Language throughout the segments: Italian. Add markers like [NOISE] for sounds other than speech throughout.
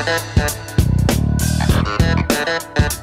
Thank you.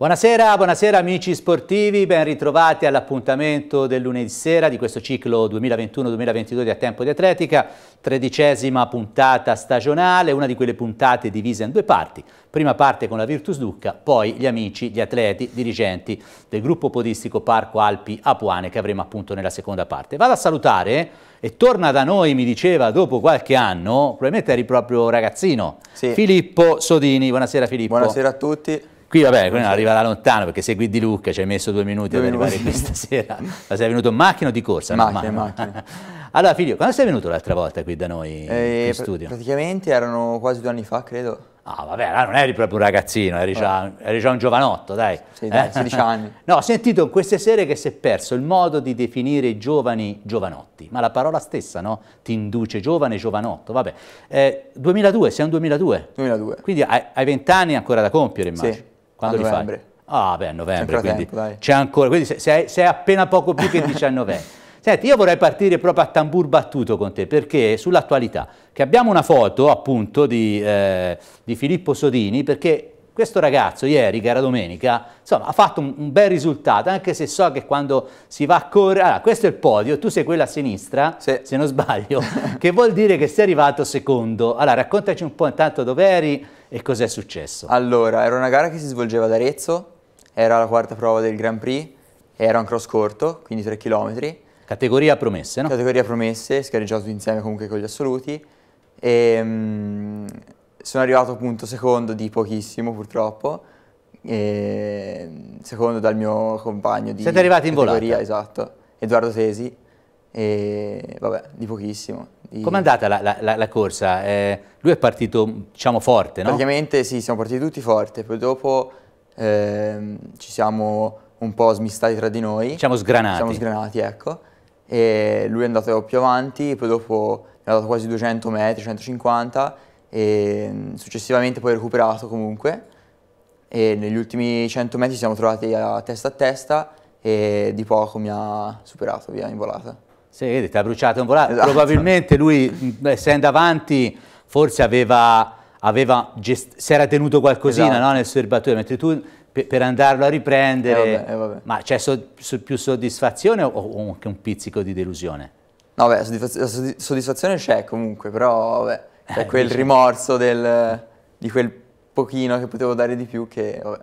Buonasera, buonasera amici sportivi, ben ritrovati all'appuntamento del lunedì sera di questo ciclo 2021-2022 di A Tempo di Atletica, tredicesima puntata stagionale, una di quelle puntate divise in due parti, prima parte con la Virtus Ducca, poi gli amici, gli atleti, dirigenti del gruppo podistico Parco Alpi Apuane che avremo appunto nella seconda parte. Vado a salutare e torna da noi, mi diceva, dopo qualche anno, probabilmente eri proprio ragazzino, sì. Filippo Sodini, buonasera Filippo. Buonasera a tutti. Qui vabbè, qui non arriva da lontano perché se Guidi Lucca ci hai messo due minuti due ad arrivare qui stasera. ma sei venuto in macchina o di corsa? Macchina, no, macchina. [LAUGHS] Allora figlio, quando sei venuto l'altra volta qui da noi eh, in studio? praticamente erano quasi due anni fa credo. Ah vabbè, là non eri proprio un ragazzino, eri, già, eri già un giovanotto dai. Sì, dai, 16 eh? anni. [LAUGHS] No, ho sentito in queste sere che si è perso il modo di definire i giovani giovanotti, ma la parola stessa no? ti induce giovane, giovanotto, vabbè. Eh, 2002, sei un 2002? 2002. Quindi hai, hai 20 anni ancora da compiere immagino. Sì. Quando a novembre. Li fai? Ah, beh, a novembre, quindi c'è ancora, quindi sei, sei appena poco più che 19. [LAUGHS] Senti, io vorrei partire proprio a tambur battuto con te, perché sull'attualità, che abbiamo una foto appunto di, eh, di Filippo Sodini, perché questo ragazzo ieri, che era domenica, insomma, ha fatto un, un bel risultato, anche se so che quando si va a correre... Allora, questo è il podio, tu sei quello a sinistra, sì. se non sbaglio, [LAUGHS] che vuol dire che sei arrivato secondo. Allora, raccontaci un po' intanto dove eri e cos'è successo. Allora, era una gara che si svolgeva ad Arezzo, era la quarta prova del Grand Prix, era un cross corto, quindi 3 km. Categoria promesse, no? Categoria promesse, scaricciato insieme comunque con gli assoluti. E, ehm, mh, sono arrivato appunto secondo di pochissimo purtroppo, secondo dal mio compagno di Siete arrivati in volata. esatto, Edoardo Tesi, e vabbè, di pochissimo. Di... è andata la, la, la corsa? Eh, lui è partito, diciamo, forte, no? Praticamente sì, siamo partiti tutti forte, poi dopo ehm, ci siamo un po' smistati tra di noi. Ci siamo sgranati. Siamo sgranati, ecco. E lui è andato più avanti, poi dopo è andato quasi 200 metri, 150 e mm, successivamente poi recuperato comunque e negli ultimi 100 metri ci siamo trovati a testa a testa e di poco mi ha superato via in volata. Sì, vedi, ti ha bruciato in volata. Esatto. Probabilmente lui, mm, essendo avanti, forse aveva, aveva si era tenuto qualcosina esatto. no, nel serbatoio, mentre tu per, andarlo a riprendere, eh vabbè, eh vabbè. ma c'è so, so, più soddisfazione o anche un pizzico di delusione? No, beh, soddisfaz soddisfazione c'è comunque, però vabbè. È quel eh, rimorso del, di quel pochino che potevo dare di più che... Vabbè.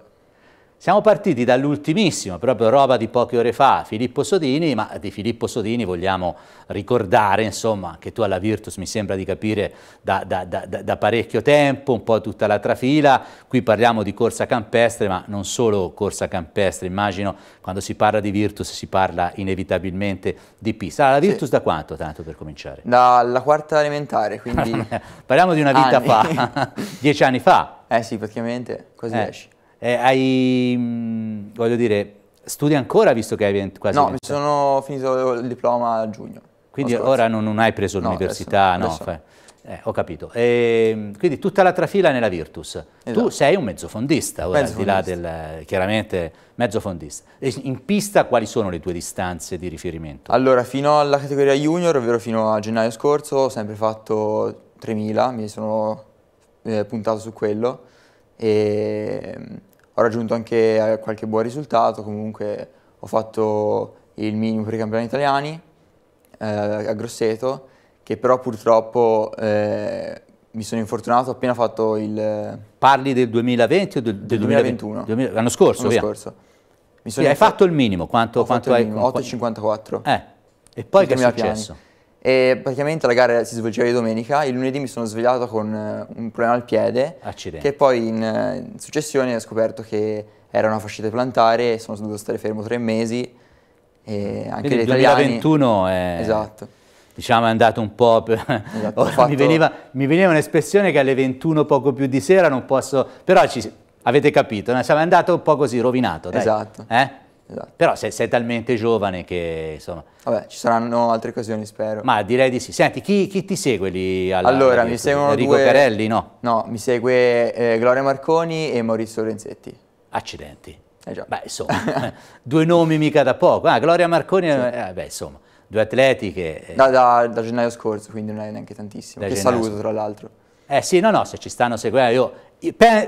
Siamo partiti dall'ultimissimo, proprio roba di poche ore fa, Filippo Sodini, ma di Filippo Sodini vogliamo ricordare, insomma, che tu alla Virtus mi sembra di capire da, da, da, da parecchio tempo, un po' tutta la trafila, qui parliamo di corsa campestre, ma non solo corsa campestre, immagino quando si parla di Virtus si parla inevitabilmente di pista. Allora, la Virtus sì. da quanto tanto per cominciare? Dalla quarta elementare, quindi... [LAUGHS] parliamo di una vita anni. fa, [LAUGHS] dieci anni fa. Eh sì, praticamente, quasi eh. dieci eh, hai, mh, mm, voglio dire, studi ancora visto che hai 20, quasi No, mi sono finito il diploma a giugno. Quindi ora non, non, hai preso no, l'università, adesso, no? Adesso. Eh, ho capito. E, ehm, quindi tutta la trafila nella Virtus. Esatto. Tu sei un mezzofondista, ora, mezzofondista. al di là del, chiaramente, mezzofondista. E in pista quali sono le tue distanze di riferimento? Allora, fino alla categoria junior, ovvero fino a gennaio scorso, ho sempre fatto 3000, mi sono eh, puntato su quello. E ehm, ho raggiunto anche eh, qualche buon risultato, comunque ho fatto il minimo per i campionati italiani eh, a Grosseto, che però purtroppo eh, mi sono infortunato appena fatto il... Parli del 2020 o del, del 2021? 2000, l'anno scorso, L'anno scorso. Mi sono sì, hai fatto il minimo, quanto, quanto fatto hai... 8,54. Eh, e poi che è successo? Piani. E praticamente la gara si svolgeva di domenica, il lunedì mi sono svegliato con eh, un problema al piede. Accidenti. Che poi in, eh, in successione ho scoperto che era una fascite plantare e sono dovuto stare fermo tre mesi. E anche Quindi, italiani, 2021 è... Esatto diciamo è andato un po'... Per... Esatto, [LAUGHS] fatto... mi, veniva, mi, veniva, un'espressione che alle 21 poco più di sera non posso... Però ci... avete capito, no? siamo andato un po' così, rovinato. Dai. Esatto. Eh? Esatto. Però sei, sei, talmente giovane che insomma... Vabbè, ci saranno altre occasioni, spero. Ma direi di sì. Senti, chi, chi ti segue lì? Alla, allora, mi seguono Enrico due... Carelli, no? No, mi segue eh, Gloria Marconi e Maurizio Lorenzetti. Accidenti. Eh già. Beh, insomma, [LAUGHS] due nomi mica da poco. Ah, Gloria Marconi, sì. eh, beh, insomma, due atleti che... Eh... Da, da, da, gennaio scorso, quindi non è neanche tantissimo. Da che saluto, scorso. tra l'altro. Eh sì, no, no, se ci stanno seguendo, io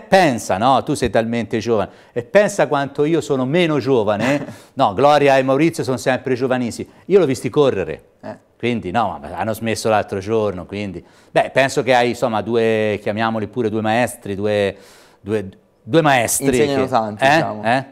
pensa, no? tu sei talmente giovane, e pensa quanto io sono meno giovane, [LAUGHS] no, Gloria e Maurizio sono sempre giovanissimi, io l'ho visti correre, eh. quindi no, hanno smesso l'altro giorno, quindi, beh, penso che hai, insomma, due, chiamiamoli pure due maestri, due, due, due maestri. Insegnano che, tanto, eh? diciamo. Eh?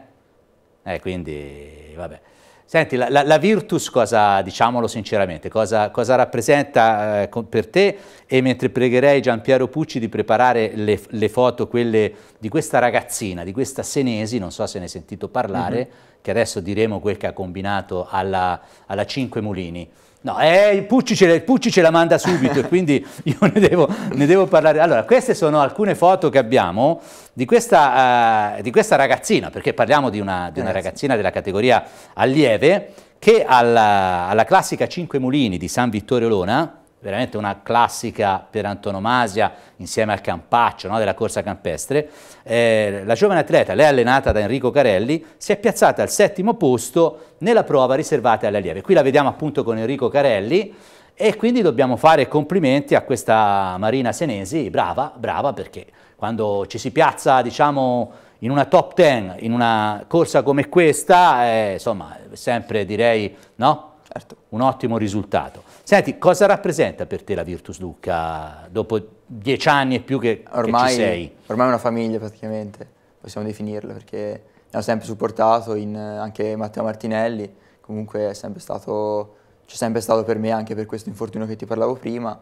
eh, quindi, vabbè. Senti, la, la, la, Virtus cosa, diciamolo sinceramente, cosa, cosa rappresenta eh, con, per te? E mentre pregherei Gian Piero Pucci di preparare le, le foto, quelle di questa ragazzina, di questa Senesi, non so se ne hai sentito parlare, mm -hmm. che adesso diremo quel che ha combinato alla, alla Cinque Mulini. No, eh, Pucci, ce le, Pucci, ce la manda subito, e [LAUGHS] quindi io ne devo, ne devo, parlare. Allora, queste sono alcune foto che abbiamo di questa, uh, di questa ragazzina, perché parliamo di una, di una eh, ragazzina della categoria allieve, che alla, alla classica Cinque Mulini di San Vittorio Lona, veramente una classica per antonomasia insieme al campaccio no, della corsa campestre. Eh, la giovane atleta, lei allenata da Enrico Carelli, si è piazzata al settimo posto nella prova riservata alle allieve. Qui la vediamo appunto con Enrico Carelli e quindi dobbiamo fare complimenti a questa Marina Senesi, brava, brava perché quando ci si piazza diciamo in una top 10, in una corsa come questa, eh, insomma sempre direi no? Certo. Un ottimo risultato. Senti, cosa rappresenta per te la Virtus Lucca dopo dieci anni e più che, ormai, che sei? Ormai è una famiglia praticamente, possiamo definirla, perché mi hanno sempre supportato, in, anche Matteo Martinelli, comunque è sempre stato, c'è sempre stato per me anche per questo infortunio che ti parlavo prima,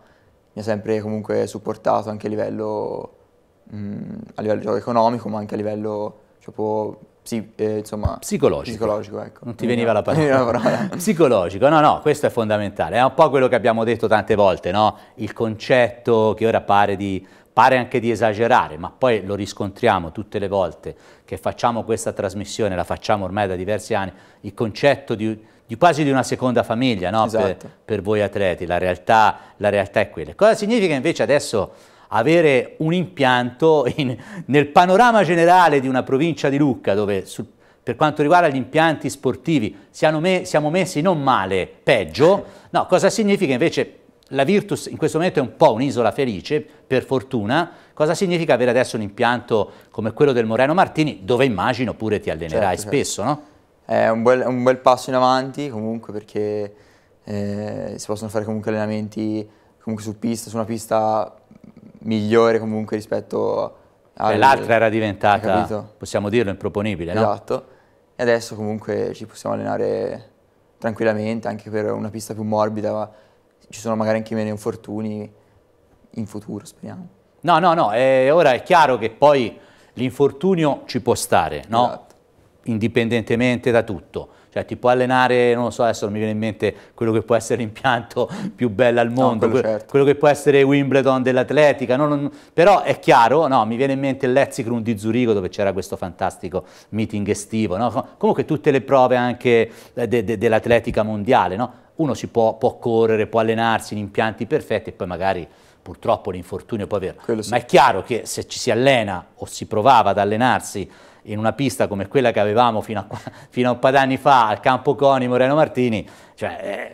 mi ha sempre comunque supportato anche a livello, mh, mm, a livello economico, ma anche a livello proprio, Psi, eh, insomma, psicologico. psicologico ecco. Non ti veniva [LAUGHS] la parola. [LAUGHS] psicologico, no, no, questo è fondamentale. È un po' quello che abbiamo detto tante volte, no? Il concetto che ora pare, di, pare anche di esagerare, ma poi lo riscontriamo tutte le volte che facciamo questa trasmissione, la facciamo ormai da diversi anni, il concetto di, di quasi di una seconda famiglia no? esatto. per, per, voi atleti, la realtà, la realtà è quella. Cosa significa invece adesso avere un impianto in, nel panorama generale di una provincia di Lucca, dove sul, per quanto riguarda gli impianti sportivi siamo, me, siamo messi non male, peggio, no, cosa significa invece la Virtus in questo momento è un po' un'isola felice, per fortuna, cosa significa avere adesso un impianto come quello del Moreno Martini, dove immagino pure ti allenerai certo, certo. spesso, certo. no? È un bel, un bel, passo in avanti comunque perché eh, si possono fare comunque allenamenti comunque su pista, su una pista migliore comunque rispetto al... Cioè, l'altra era diventata, possiamo dirlo, improponibile, esatto. no? E adesso comunque ci possiamo allenare tranquillamente, anche per una pista più morbida, ci sono magari anche meno infortuni in futuro, speriamo. No, no, no, eh, ora è chiaro che poi l'infortunio ci può stare, no? Esatto. Indipendentemente da tutto cioè ti puoi allenare, non lo so, adesso non mi viene in mente quello che può essere l'impianto [LAUGHS] più bello al mondo, no, quello, certo. quello, che può essere Wimbledon dell'atletica, no, non, però è chiaro, no, mi viene in mente il di Zurigo dove c'era questo fantastico meeting estivo, no? comunque tutte le prove anche eh, de de dell'atletica mondiale, no? uno si può, può correre, può allenarsi in impianti perfetti e poi magari purtroppo l'infortunio può averlo. Sì. Ma è chiaro che se ci si allena o si provava ad allenarsi in una pista come quella che avevamo fino a, [LAUGHS] fino a un po' di anni fa al campo Coni Moreno Martini, cioè,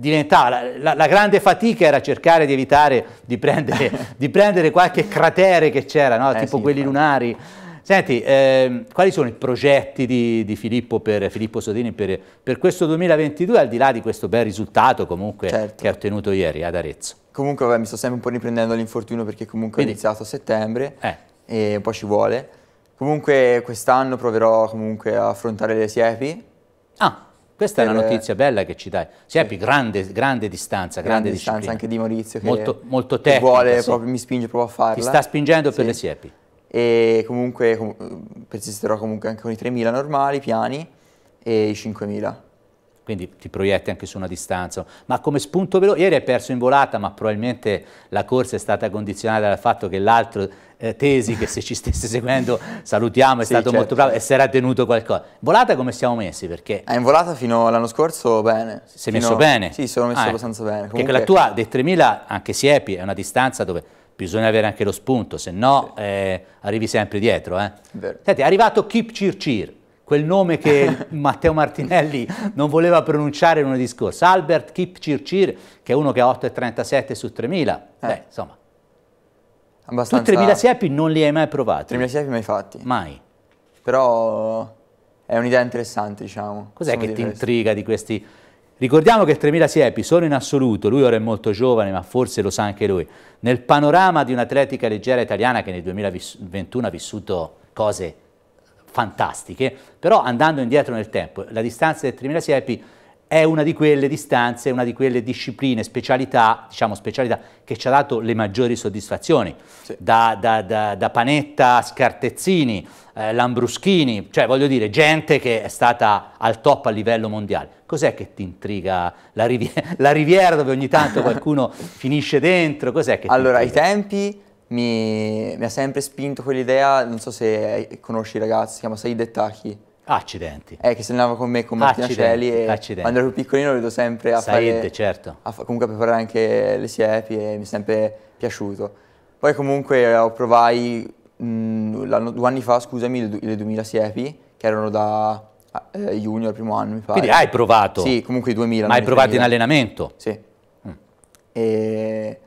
eh, la, la, la, grande fatica era cercare di evitare di prendere, [LAUGHS] di prendere qualche cratere che c'era, no? eh, tipo sì, quelli lunari. Senti, eh, quali sono i progetti di, di Filippo, per, Filippo Sodini per, per, questo 2022, al di là di questo bel risultato comunque certo. che ha ottenuto ieri ad Arezzo? Comunque vabbè, mi sto sempre un po' riprendendo l'infortunio perché comunque Quindi, ho iniziato a settembre eh. e un po' ci vuole. Comunque quest'anno proverò comunque a affrontare le siepi. Ah, questa per... è una eh, notizia bella che ci dai. Siepi, sì. grande, grande, distanza, grande, grande distanza anche di Maurizio che, molto, molto tecnica, che vuole, sì. proprio, mi spinge proprio a farla. Ti sta spingendo sì. per le siepi. E comunque com persisterò comunque anche con i 3.000 normali, piani, e i 5.000 quindi ti proietti anche su una distanza. Ma come spunto veloce, ieri hai perso in volata, ma probabilmente la corsa è stata condizionata dal fatto che l'altro eh, Tesi, che se ci stesse [LAUGHS] seguendo salutiamo, è sì, stato certo. molto bravo e si era tenuto qualcosa. Volata come siamo messi? Perché... Eh, in volata fino all'anno scorso bene. è fino... messo bene? Sì, sono messo ah, eh. abbastanza bene. Comunque... Perché la tua dei 3.000, anche Siepi, è una distanza dove bisogna avere anche lo spunto, se no sì. eh, arrivi sempre dietro. Eh. Senti, è arrivato Kip Cir, quel nome che [LAUGHS] Matteo Martinelli non voleva pronunciare in lunedì scorso, Albert Kipcircir, che è uno che ha 8,37 su 3.000, eh. Beh, insomma, abbastanza... tu 3.000 siepi non li hai mai provati? 3.000 siepi mai fatti. Mai? Però è un'idea interessante, diciamo. Cos'è che ti intriga di questi... Ricordiamo che 3.000 siepi sono in assoluto, lui ora è molto giovane, ma forse lo sa anche lui, nel panorama di un'atletica leggera italiana che nel 2021 ha vissuto cose fantastiche, però andando indietro nel tempo, la distanza del 3000 siepi è una di quelle distanze, una di quelle discipline, specialità, diciamo specialità, che ci ha dato le maggiori soddisfazioni, sì. da, da, da, da, Panetta a Scartezzini, eh, Lambruschini, cioè voglio dire gente che è stata al top a livello mondiale. Cos'è che ti intriga la riviera, [LAUGHS] la riviera, dove ogni tanto qualcuno [LAUGHS] finisce dentro? Cos'è che allora, i tempi mi, mi ha sempre spinto quell'idea, non so se conosci il ragazzo, si chiama Said Ettaki. Accidenti. Eh, che si andava con me, con Martina Accidenti. Celi Accidenti. quando ero più piccolino lo vedo sempre a Said, fare... certo. A, comunque a preparare anche le siepi e mi è sempre piaciuto. Poi comunque eh, ho provai mh, mm, due anni fa, scusami, le 2000 siepi, che erano da eh, junior, primo anno mi pare. Quindi hai provato? Sì, comunque i 2000. Ma hai provato 2000. in allenamento? Sì. Mm. E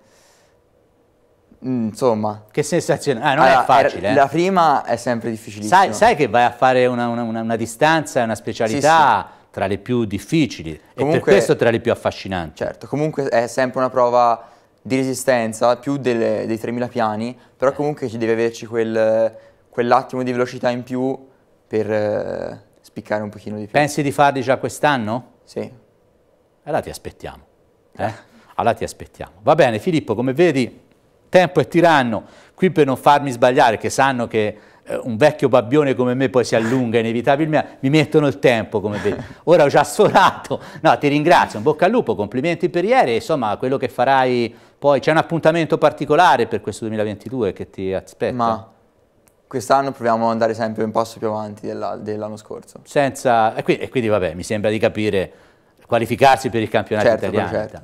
Mm, insomma. Che sensazione. Ah, non allora, è er, facile. Eh. La prima è sempre difficilissima. Sai, sai, che vai a fare una, una, una, una distanza, una specialità sì, sì. tra le più difficili comunque, e per questo tra le più affascinanti. Certo, comunque è sempre una prova di resistenza, più delle, dei 3000 piani, però eh. comunque ci deve averci quel, quell'attimo di velocità in più per eh, spiccare un pochino di più. Pensi di farli già quest'anno? Sì. Allora ti aspettiamo. Eh? Allora ti aspettiamo. Va bene Filippo, come vedi tempo e tiranno, qui per non farmi sbagliare, che sanno che eh, un vecchio babbione come me poi si allunga inevitabilmente, mi mettono il tempo come vedi. Ora ho già sforato, no ti ringrazio, in bocca al lupo, complimenti per ieri, insomma quello che farai poi, c'è un appuntamento particolare per questo 2022 che ti aspetta? Ma quest'anno proviamo ad andare sempre un passo più avanti dell'anno scorso. Senza, e quindi, e quindi vabbè, mi sembra di capire qualificarsi per il campionato certo, italiano. Certo.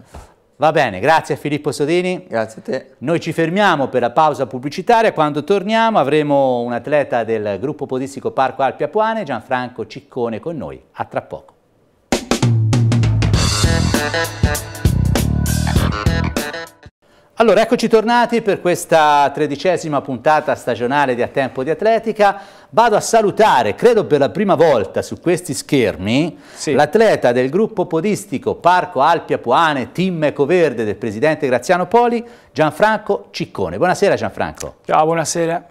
Va bene, grazie a Filippo Sodini. Grazie a te. Noi ci fermiamo per la pausa pubblicitaria, quando torniamo avremo un atleta del gruppo podistico Parco Alpi Apuane, Gianfranco Ciccone con noi. A tra poco. Allora, eccoci tornati per questa tredicesima puntata stagionale di A Tempo di Atletica. Vado a salutare, credo per la prima volta su questi schermi, sì. l'atleta del gruppo podistico Parco Alpia Puane, Team Ecoverde del presidente Graziano Poli, Gianfranco Ciccone. Buonasera Gianfranco. Ciao, buonasera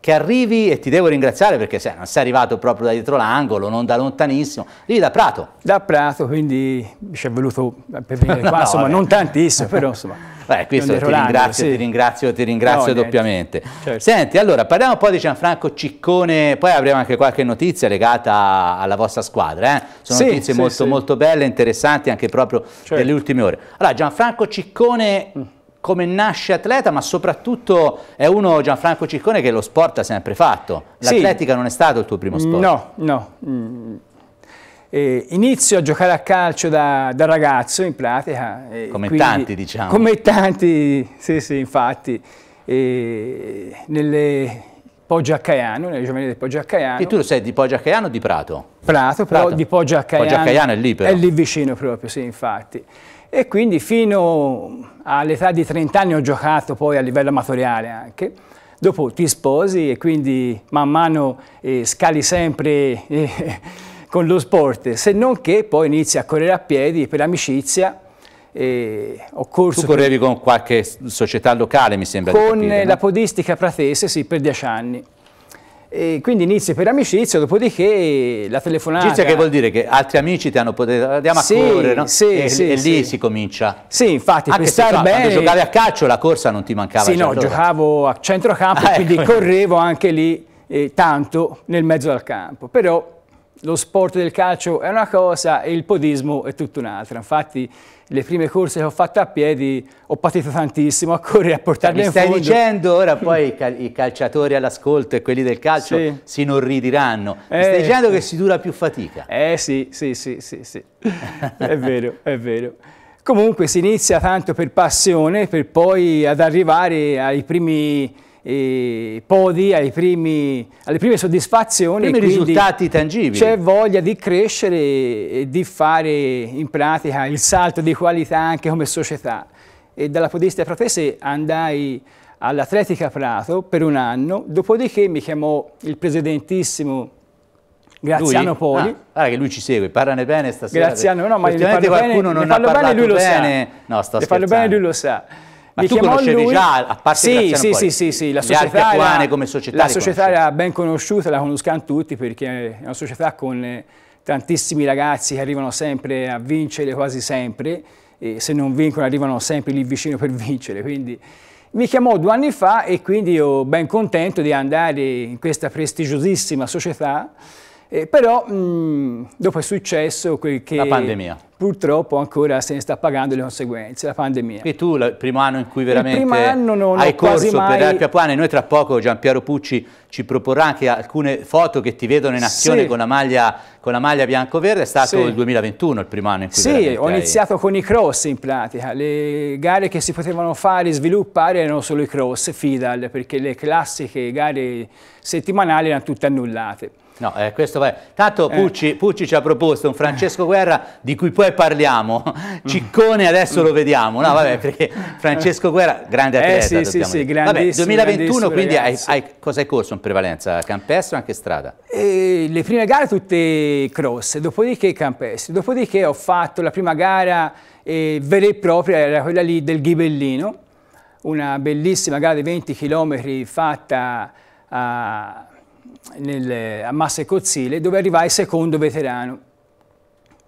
che arrivi e ti devo ringraziare perché sai, sei arrivato proprio da dietro l'angolo, non da lontanissimo, lì da Prato. Da Prato, quindi ci è voluto per venire qua, [LAUGHS] no, insomma, vabbè. non tantissimo, [LAUGHS] però insomma. Beh, questo ti ringrazio, sì. ti ringrazio, ti ringrazio no, doppiamente. Certo. Senti, allora, parliamo un po' di Gianfranco Ciccone, poi avremo anche qualche notizia legata alla vostra squadra, eh? sono sì, notizie sì, molto, molto belle, interessanti anche proprio certo. delle ultime ore. Allora, Gianfranco Ciccone mm come nasce atleta, ma soprattutto è uno, Gianfranco Ciccone, che lo sport ha sempre fatto. L'atletica sì. non è stato il tuo primo sport. No, no. Mm. Eh, inizio a giocare a calcio da, da ragazzo, in pratica. Eh, come quindi, tanti, diciamo. Come tanti, sì, sì, infatti. Eh, nelle Poggio a Caiano, nelle giovanili di Poggio a Caiano. E tu lo sai di Poggio a Caiano o di Prato? Prato, Prato. di Poggio a Caiano. Poggio a Caiano è lì però. È lì vicino proprio, sì, infatti e quindi fino all'età di 30 anni ho giocato poi a livello amatoriale anche. Dopo ti sposi e quindi man mano eh, scali sempre eh, [LAUGHS] con lo sport, se non che poi inizi a correre a piedi per amicizia. Eh, ho corso tu correvi per... con qualche società locale mi sembra con capire, la podistica pratese sì per 10 anni e quindi inizi per amicizia, dopodiché la telefonata... Amicizia che vuol dire che altri amici ti hanno potuto... Andiamo sì, correre, no? sì, e, sì, e, lì si comincia. Sì, infatti, Anche per star fa, bene... Quando giocavi a calcio la corsa non ti mancava. Sì, no, certo. giocavo a centrocampo, ah, quindi ecco. correvo anche lì eh, tanto nel mezzo del campo. Però lo sport del calcio è una cosa e il podismo è tutta un'altra. Infatti le prime corse che ho fatto a piedi ho patito tantissimo a correre a portarle cioè, in fondo. Mi stai dicendo ora [LAUGHS] poi i calciatori all'ascolto e quelli del calcio sì. si inorridiranno. Mi eh, stai dicendo che si dura più fatica. Eh sì, sì, sì, sì, sì. è vero, è vero. Comunque si inizia tanto per passione per poi ad arrivare ai primi e podi, primi, alle prime soddisfazioni. Primi risultati tangibili. C'è voglia di crescere e di fare in pratica il salto di qualità anche come società. E dalla podistica pratese andai all'Atletica Prato per un anno, dopodiché mi chiamò il presidentissimo Graziano lui? Poli. Ah, guarda che lui ci segue, parlane bene stasera. Graziano, no, ma gli parlo bene, non ne parlo bene, lui bene. sa. No, sto le parlo bene, lui lo sa. Ma tu conoscevi lui, già, a parte sì, sì, sì, sì, sì, la società era, come società La società era ben conosciuta, la conosciamo tutti perché è una società con eh, tantissimi ragazzi che arrivano sempre a vincere, quasi sempre, e se non vincono arrivano sempre lì vicino per vincere, quindi mi chiamò due anni fa e quindi io ben contento di andare in questa prestigiosissima società eh, però mh, mm, dopo è successo quel che... La pandemia. Purtroppo ancora se ne sta pagando le conseguenze, la pandemia. E tu, il primo anno in cui veramente non, hai corso mai... per l'Alpia Puana, noi tra poco Giampiero Pucci ci proporrà anche alcune foto che ti vedono in azione sì. con la maglia, maglia bianco-verde, è stato sì. il 2021 il primo anno in cui Sì, ho iniziato hai... con i cross in pratica, le gare che si potevano fare, sviluppare erano solo i cross, FIDAL, perché le classiche gare settimanali erano tutte annullate. No, eh, questo va. Tanto eh. Pucci, Pucci, ci ha proposto un Francesco Guerra di cui poi parliamo. Mm. Ciccone adesso lo vediamo. No, vabbè, perché Francesco Guerra, grande eh, atleta. Eh, sì, sì, sì, vabbè, 2021 quindi hai, hai, cosa hai corso in prevalenza? Campestre o anche strada? E le prime gare tutte cross, dopodiché campestre. Dopodiché ho fatto la prima gara eh, vera e propria, era quella lì del Ghibellino, una bellissima gara di 20 km fatta a nel, a Massa e Cozzile, dove arrivai secondo veterano.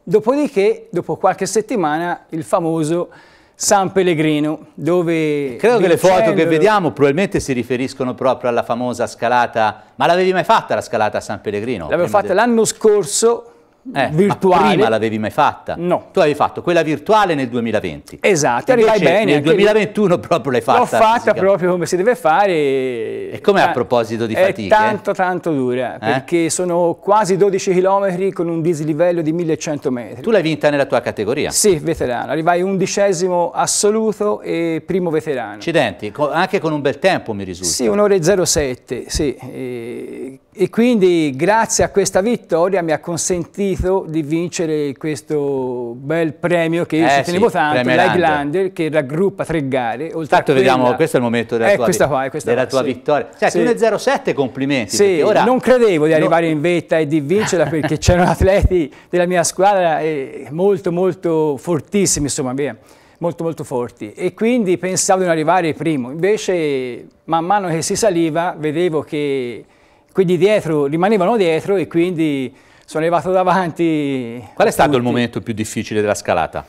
Dopodiché, dopo qualche settimana, il famoso San Pellegrino, dove... Credo che le foto che vediamo probabilmente si riferiscono proprio alla famosa scalata... Ma l'avevi mai fatta la scalata a San Pellegrino? L'avevo fatta l'anno scorso, eh, virtuale. prima l'avevi mai fatta? No. Tu avevi fatto quella virtuale nel 2020. Esatto, arrivai bene. Nel 2021 proprio l'hai fatta. L'ho fatta proprio come si deve fare. E come a proposito di fatica? È tanto tanto dura, eh? perché sono quasi 12 km con un dislivello di 1100 metri. Tu l'hai vinta nella tua categoria? Sì, veterano. Arrivai undicesimo assoluto e primo veterano. Accidenti, anche con un bel tempo mi risulta. Sì, un'ora e 07, sì. E e quindi grazie a questa vittoria mi ha consentito di vincere questo bel premio che io eh, ci tenevo sì, tanto, l'Highlander, che raggruppa tre gare. Oltre Tanto quella, vediamo, questo è il momento della eh, tua, qua, eh, della qua, tua sì. vittoria. Senti, cioè, sì. 1.07, complimenti. Sì, ora... non credevo di arrivare in vetta e di vincerla perché [LAUGHS] c'erano atleti della mia squadra eh, molto molto fortissimi, insomma, via molto molto forti e quindi pensavo di non arrivare primo, invece man mano che si saliva vedevo che quindi dietro, rimanevano dietro e quindi sono arrivato davanti. Qual è stato tutti. il momento più difficile della scalata?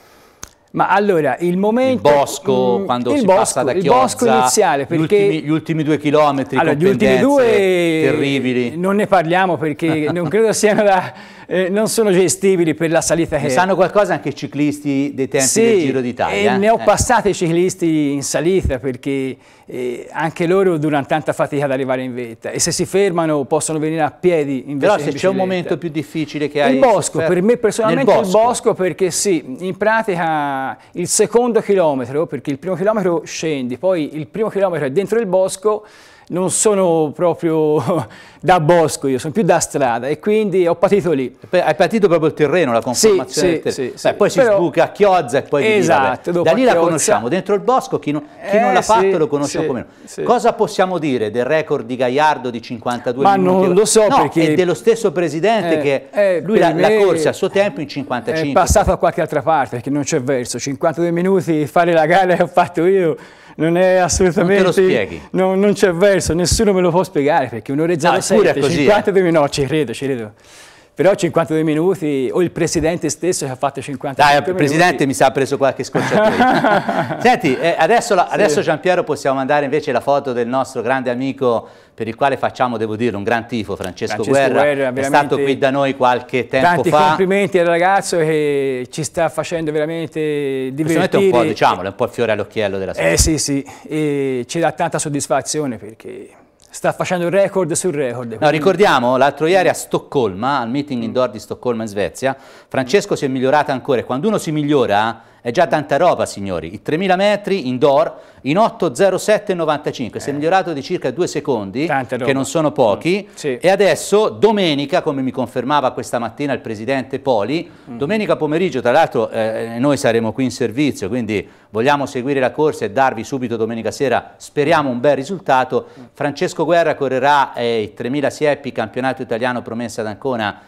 Ma allora, il momento... Il bosco, mh, mm, quando il si bosco, passa da Chiozza, il bosco iniziale, perché... Gli ultimi, gli ultimi due chilometri allora, gli ultimi due... terribili. Non ne parliamo perché non credo siano da [LAUGHS] Eh, non sono gestibili per la salita che... Ne eh. sanno qualcosa anche i ciclisti dei tempi sì, del Giro d'Italia? Sì, ne ho eh. passati i ciclisti in salita perché anche loro durano tanta fatica ad arrivare in vetta e se si fermano possono venire a piedi in vetta. Però se c'è un momento più difficile che hai... Il bosco, per me personalmente bosco. il bosco perché sì, in pratica il secondo chilometro, perché il primo chilometro scendi, poi il primo chilometro è dentro il bosco, non sono proprio [LAUGHS] da bosco io, sono più da strada e quindi ho patito lì. Hai patito proprio il terreno, la conformazione sì, del terreno. Sì, sì, Beh, poi si però... sbuca a chiozza e poi esatto, vabbè, da lì la conosciamo, dentro il bosco chi non, chi eh, non l'ha fatto lo conosciamo come meno. Cosa possiamo dire del record di Gaiardo di 52 Ma minuti? Ma non lo so no, perché... E dello stesso presidente eh, che eh, lui la, la corsa a suo tempo in 55. È passato a qualche altra parte perché non c'è verso, 52 minuti fare la gara che ho fatto io non è assolutamente... Non te lo spieghi. No, non c'è verso, nessuno me lo può spiegare perché un'oreggiata ah, 7, così, 52 eh. no, ci credo, ci credo. Però 52 minuti, o il presidente stesso ci ha fatto 52 Dai, minuti. Dai, il presidente mi sa ha preso qualche scorciatoio. [LAUGHS] Senti, eh, adesso, la, adesso sì. Giampiero possiamo mandare invece la foto del nostro grande amico per il quale facciamo, devo dire, un gran tifo, Francesco, Francesco Guerra, Guerra è stato qui da noi qualche tempo tanti fa. Tanti complimenti al ragazzo che ci sta facendo veramente divertire. è un po', diciamolo, è un po' il fiore all'occhiello della sua. Eh sì, sì, e ci dà tanta soddisfazione perché Sta facendo record su record. No, ricordiamo, l'altro ieri a Stoccolma, al meeting indoor di Stoccolma in Svezia, Francesco si è migliorato ancora e quando uno si migliora è già tanta roba, signori. I 3.000 metri indoor in 8.07.95. Eh. Si è eh. migliorato di circa due secondi, che non sono pochi. Mm. Sì. E adesso, domenica, come mi confermava questa mattina il presidente Poli, mm. domenica pomeriggio, tra l'altro eh, eh noi saremo qui in servizio, quindi vogliamo seguire la corsa e darvi subito domenica sera, speriamo, un bel risultato. Mm. Francesco Guerra correrà eh, i 3.000 Sieppi, campionato italiano promessa ad Ancona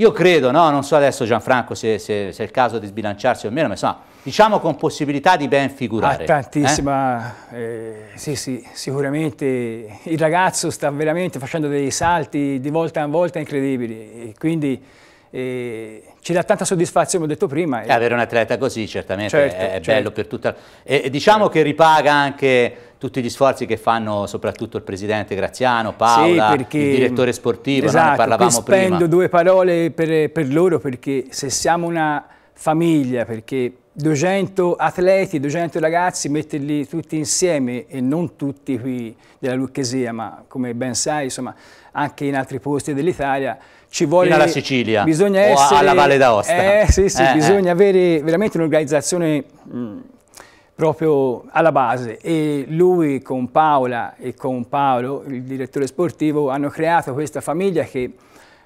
io credo, no? non so adesso Gianfranco se, se, se, è il caso di sbilanciarsi o meno, ma insomma, diciamo con possibilità di ben figurare. Ah, tantissima, eh? Eh, sì sì, sicuramente il ragazzo sta veramente facendo dei salti di volta in volta incredibili, e quindi ci dà tanta soddisfazione, come ho detto prima. E eh, avere un atleta così certamente certo, è, certo. bello per tutta... E, e diciamo certo. che ripaga anche tutti gli sforzi che fanno soprattutto il presidente Graziano, Paola, sì, perché, il direttore sportivo, esatto, no? ne parlavamo spendo prima. spendo due parole per, per loro perché se siamo una famiglia, perché 200 atleti, 200 ragazzi, metterli tutti insieme e non tutti qui della Lucchesia, ma come ben sai, insomma, anche in altri posti dell'Italia, ci vuole... Fino alla Sicilia bisogna essere, o alla Valle d'Aosta. Eh, sì, sì, eh, bisogna eh. avere veramente un'organizzazione proprio alla base e lui con Paola e con Paolo, il direttore sportivo, hanno creato questa famiglia che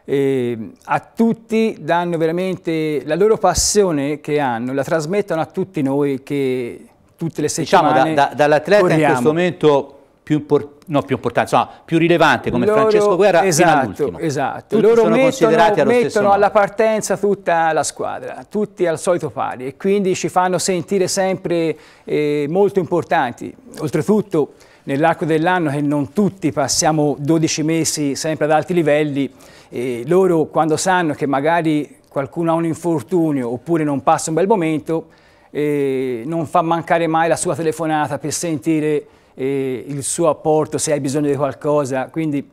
eh, a tutti danno veramente la loro passione che hanno, la trasmettono a tutti noi che tutte le settimane Diciamo da, da, dall'atleta in questo momento più, impor- no, più importante, insomma, più rilevante come loro, Francesco Guerra esatto, Esatto, tutti loro sono mettono, allo mettono alla partenza tutta la squadra, tutti al solito pari e quindi ci fanno sentire sempre eh, molto importanti. Oltretutto nell'arco dell'anno che non tutti passiamo 12 mesi sempre ad alti livelli, eh, loro quando sanno che magari qualcuno ha un infortunio oppure non passa un bel momento, eh, non fa mancare mai la sua telefonata per sentire eh, il suo apporto se hai bisogno di qualcosa. Quindi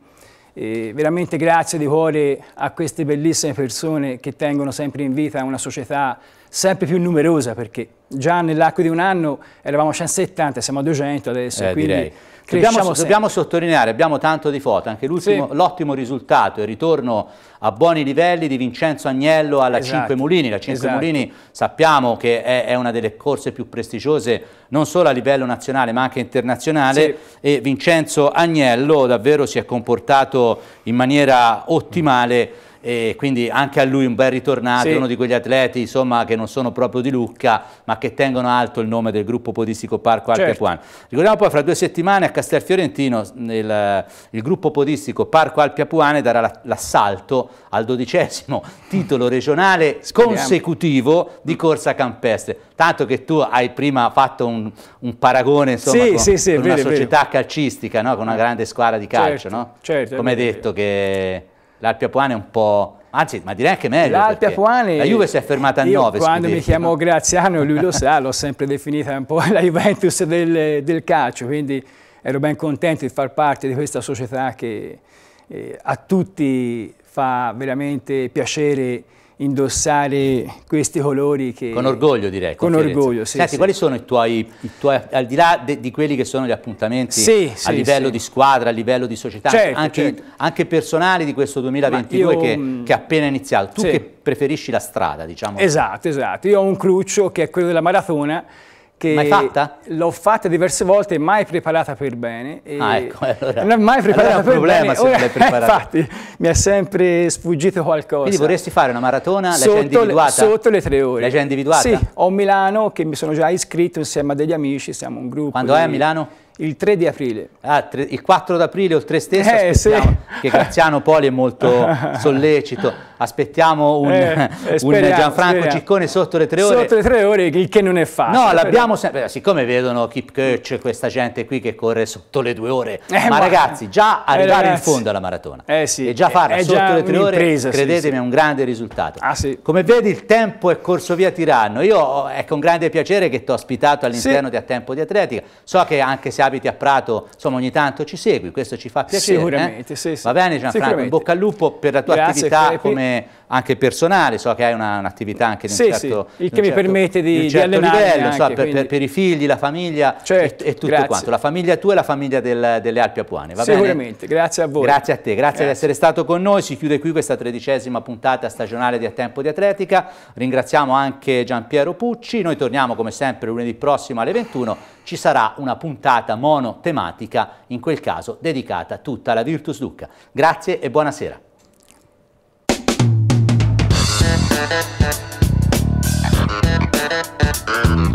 eh, veramente grazie di cuore a queste bellissime persone che tengono sempre in vita una società sempre più numerosa perché già nell'arco di un anno eravamo 170, siamo a 200 adesso, eh, quindi direi. Dobbiamo, dobbiamo, sottolineare, abbiamo tanto di foto, anche l'ottimo sì. risultato, il ritorno a buoni livelli di Vincenzo Agnello alla esatto. 5 Mulini. La Cinque esatto. Mulini sappiamo che è, è, una delle corse più prestigiose non solo a livello nazionale ma anche internazionale sì. e Vincenzo Agnello davvero si è comportato in maniera ottimale e quindi anche a lui un bel ritornato, sì. uno di quegli atleti insomma, che non sono proprio di Lucca ma che tengono alto il nome del gruppo podistico Parco certo. Apuano. Ricordiamo poi fra due settimane a Castel Fiorentino il, il gruppo podistico Parco Alpi Apuane darà l'assalto al dodicesimo [LAUGHS] titolo regionale Speriamo. consecutivo di corsa campestre. Tanto che tu hai prima fatto un, un paragone insomma, sì, con, sì, sì, con vero, una società vero. calcistica, no? con una grande squadra di calcio, certo, no? certo, come hai detto vero. che l'Alpia Puana è un po'... Anzi, ma direi anche meglio. L'Alpia Puani. La Juve si è fermata a 9. Quando mi [LAUGHS] chiamo Graziano, lui lo sa, l'ho sempre definita un po' la Juventus del, del, calcio. Quindi ero ben contento di far parte di questa società che eh, a tutti fa veramente piacere indossare questi colori che... Con orgoglio direi. Con, con orgoglio, sì, Senti, sì. quali sono i tuoi, i tuoi al di là de, di quelli che sono gli appuntamenti sì, a sì, livello di squadra, a livello di società, certo, anche, certo. anche, personali di questo 2022 io, che, che, è appena iniziato, tu che preferisci la strada, diciamo. Esatto, esatto. Io ho un cruccio che è quello della maratona, che mai fatta? L'ho fatta diverse volte, mai preparata per bene. ah, ecco, [LAUGHS] allora. Non è mai preparata allora è un per problema bene. se non l'hai [LAUGHS] preparata. Infatti, mi è sempre sfuggito qualcosa. Quindi vorresti fare una maratona, l'hai già individuata? Le, sotto le tre ore. L'hai già individuata? Sì, ho Milano che mi sono già iscritto insieme a degli amici, siamo un gruppo. Quando di... è a Milano? Il 3 di aprile. Ah, tre, il 4 d'aprile o il 3 stesso eh, sì. che Graziano Poli è molto [LAUGHS] sollecito. Aspettiamo un, eh, un speriamo, Gianfranco speriamo. Ciccone sotto le tre ore. Sotto le 3 ore, il che non è facile. No, l'abbiamo sempre, siccome vedono Kip Kirch, questa gente qui che corre sotto le due ore. Eh, ma, ragazzi, già eh, arrivare ragazzi. in fondo alla maratona eh, sì, e già eh, farla sotto già le tre ore, credetemi, sì, è un grande risultato. Ah, Come vedi il tempo è corso via tiranno. Io eh, è con grande piacere che ti ho ospitato all'interno di A Tempo di Atletica. So che anche se abiti a Prato, insomma ogni tanto ci segui, questo ci fa piacere. Eh? Sicuramente, eh? sì, sì. Va bene Gianfranco, in bocca al lupo per la tua Grazie, attività Crepi. come anche personale, so che hai un'attività anche di un sì, certo, sì, il che certo, mi permette di, di, certo di livello, anche, so, per, quindi... per, i figli, la famiglia certo, e, e, tutto grazie. quanto, la famiglia tua e la famiglia del, delle Alpi Apuane, va Sicuramente, bene? grazie a voi. Grazie a te, grazie, grazie, di essere stato con noi, si chiude qui questa tredicesima puntata stagionale di A Tempo di Atletica, ringraziamo anche Giampiero Pucci, noi torniamo come sempre lunedì prossimo alle 21, ci sarà una puntata monotematica, in quel caso dedicata tutta alla Virtus Lucca. Grazie e buonasera. Thank you.